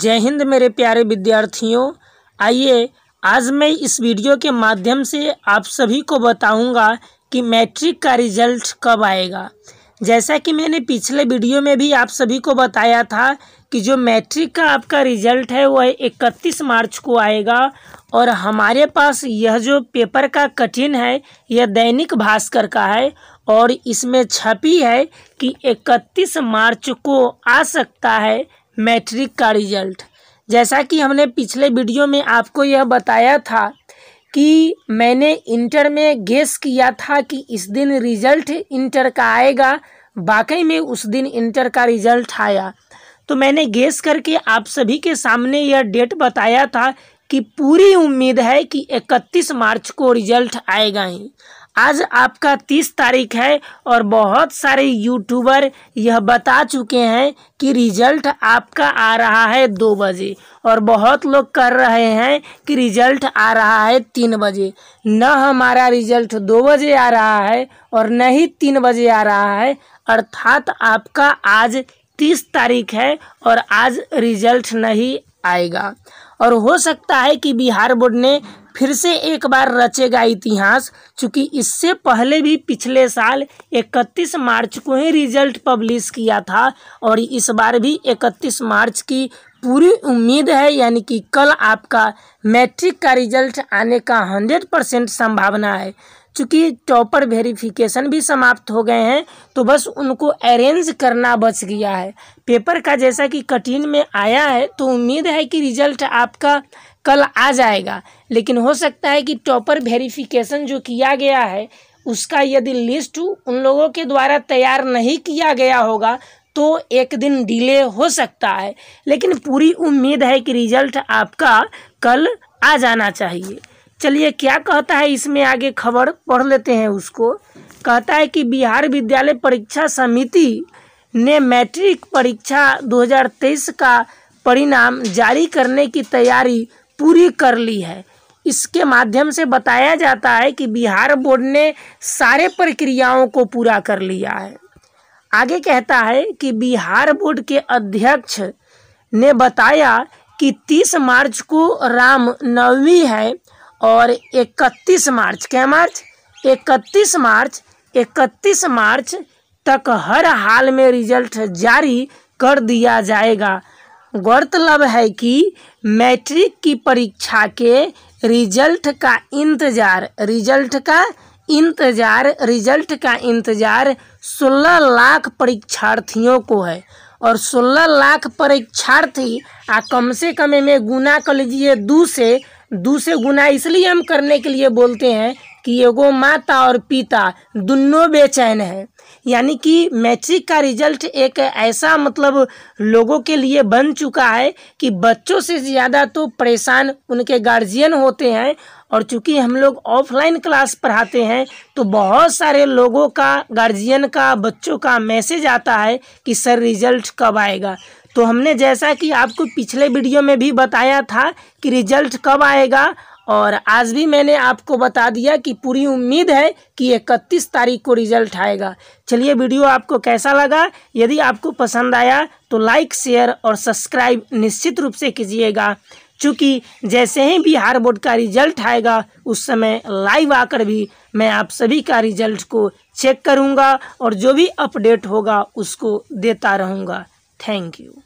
जय हिंद मेरे प्यारे विद्यार्थियों आइए आज मैं इस वीडियो के माध्यम से आप सभी को बताऊंगा कि मैट्रिक का रिजल्ट कब आएगा जैसा कि मैंने पिछले वीडियो में भी आप सभी को बताया था कि जो मैट्रिक का आपका रिजल्ट है वह 31 मार्च को आएगा और हमारे पास यह जो पेपर का कठिन है यह दैनिक भास्कर का है और इसमें छपी है कि 31 मार्च को आ सकता है मैट्रिक का रिजल्ट जैसा कि हमने पिछले वीडियो में आपको यह बताया था कि मैंने इंटर में गेस किया था कि इस दिन रिजल्ट इंटर का आएगा वाकई में उस दिन इंटर का रिजल्ट आया तो मैंने गेस करके आप सभी के सामने यह डेट बताया था कि पूरी उम्मीद है कि 31 मार्च को रिजल्ट आएगा ही आज आपका तीस तारीख है और बहुत सारे यूट्यूबर यह बता चुके हैं कि रिजल्ट आपका आ रहा है दो बजे और बहुत लोग कर रहे हैं कि रिजल्ट आ रहा है तीन बजे न हमारा रिजल्ट दो बजे आ रहा है और न ही तीन बजे आ रहा है अर्थात आपका आज तीस तारीख है और आज रिजल्ट नहीं आएगा और हो सकता है कि बिहार बोर्ड ने फिर से एक बार रचेगा इतिहास चूँकि इससे पहले भी पिछले साल 31 मार्च को ही रिजल्ट पब्लिश किया था और इस बार भी 31 मार्च की पूरी उम्मीद है यानी कि कल आपका मैट्रिक का रिजल्ट आने का 100 परसेंट संभावना है चूँकि टॉपर वेरिफिकेशन भी समाप्त हो गए हैं तो बस उनको अरेंज करना बच गया है पेपर का जैसा कि कठिन में आया है तो उम्मीद है कि रिजल्ट आपका कल आ जाएगा लेकिन हो सकता है कि टॉपर वेरिफिकेशन जो किया गया है उसका यदि लिस्ट उन लोगों के द्वारा तैयार नहीं किया गया होगा तो एक दिन डिले हो सकता है लेकिन पूरी उम्मीद है कि रिजल्ट आपका कल आ जाना चाहिए चलिए क्या कहता है इसमें आगे खबर पढ़ लेते हैं उसको कहता है कि बिहार विद्यालय परीक्षा समिति ने मैट्रिक परीक्षा 2023 का परिणाम जारी करने की तैयारी पूरी कर ली है इसके माध्यम से बताया जाता है कि बिहार बोर्ड ने सारे प्रक्रियाओं को पूरा कर लिया है आगे कहता है कि बिहार बोर्ड के अध्यक्ष ने बताया कि 30 मार्च को राम नवमी है और इकतीस मार्च क्या मार्च इकतीस मार्च इकतीस मार्च तक हर हाल में रिजल्ट जारी कर दिया जाएगा गौरतलब है कि मैट्रिक की परीक्षा के रिजल्ट का इंतज़ार रिजल्ट का इंतज़ार रिजल्ट का इंतज़ार 16 लाख परीक्षार्थियों को है और 16 लाख परीक्षार्थी आ कम से कम में गुना कर लीजिए दो से दूसरे गुनाह इसलिए हम करने के लिए बोलते हैं कि एगो माता और पिता दोनों बेचैन हैं यानी कि मैट्रिक का रिजल्ट एक ऐसा मतलब लोगों के लिए बन चुका है कि बच्चों से ज़्यादा तो परेशान उनके गार्जियन होते हैं और चूंकि हम लोग ऑफलाइन क्लास पढ़ाते हैं तो बहुत सारे लोगों का गार्जियन का बच्चों का मैसेज आता है कि सर रिजल्ट कब आएगा तो हमने जैसा कि आपको पिछले वीडियो में भी बताया था कि रिजल्ट कब आएगा और आज भी मैंने आपको बता दिया कि पूरी उम्मीद है कि इकतीस तारीख को रिजल्ट आएगा चलिए वीडियो आपको कैसा लगा यदि आपको पसंद आया तो लाइक शेयर और सब्सक्राइब निश्चित रूप से कीजिएगा चूँकि जैसे ही बिहार बोर्ड का रिजल्ट आएगा उस समय लाइव आकर भी मैं आप सभी का रिजल्ट को चेक करूँगा और जो भी अपडेट होगा उसको देता रहूँगा Thank you.